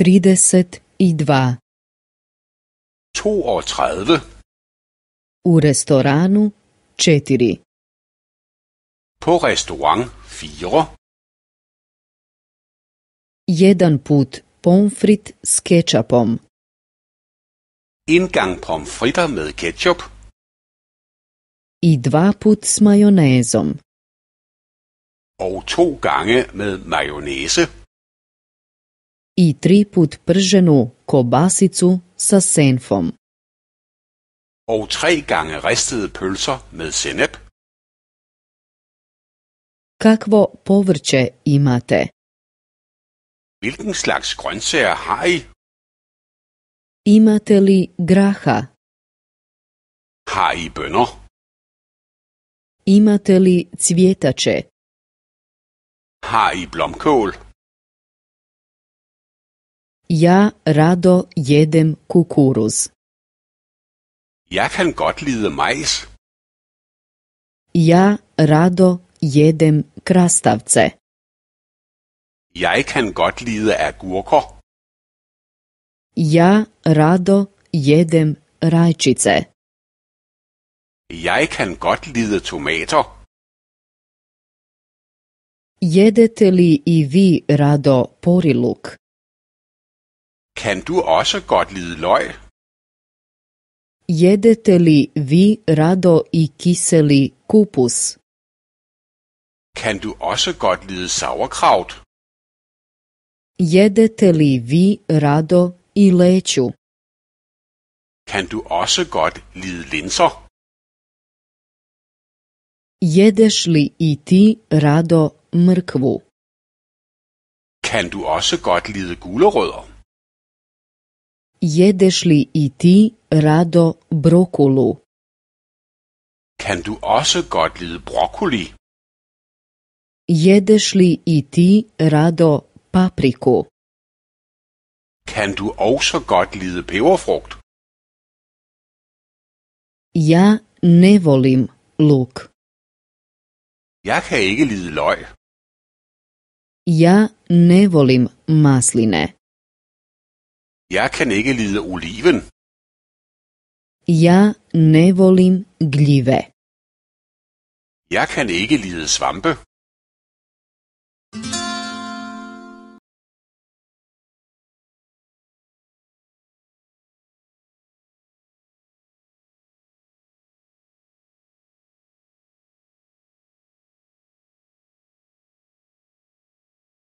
trideset i dva. 32. U restoranu 4. På restaurant 4. Jedan put pomfrit s ketchupom. En gang pomfritter med ketchup. I dva put s majonezom. Og to gange med mayonnaise. i put prženu kobasicu sa senfom. Og tre gange ristede pølser med senep. Kakvo povrće imate? Hvilken slags grøntsager har I? Imate li graha? Har I bønner? Imate li cvjetače? Har I blomkål? Ja rado jedem kukuruz. Jeg kan godt lide majs. Ja rado jedem krastavce. Jeg kan godt lide agurker. Ja rado jedem rajčice. Jeg kan godt lide tomater. Jedete li i vi rado poriluk? Kan du også godt lide løg? Jedete li vi rado i kiseli kupus? Kan du også godt lide sauerkraut? Jedete li vi rado i leću? Kan du også godt lide linser? Jedeš li i ti rado mrkvu? Kan du også godt lide gulerødder? Jedeš li i ti rado brokulu? Kan du også godt lide brokuli? Jedeš li i ti rado papriku? Kan du også godt lide peberfrugt? Ja ne volim luk. Jeg kan ikke lide løg. Ja ne volim masline. Jeg kan ikke lide oliven. Ja ne volim glive. Jeg kan ikke lide svampe.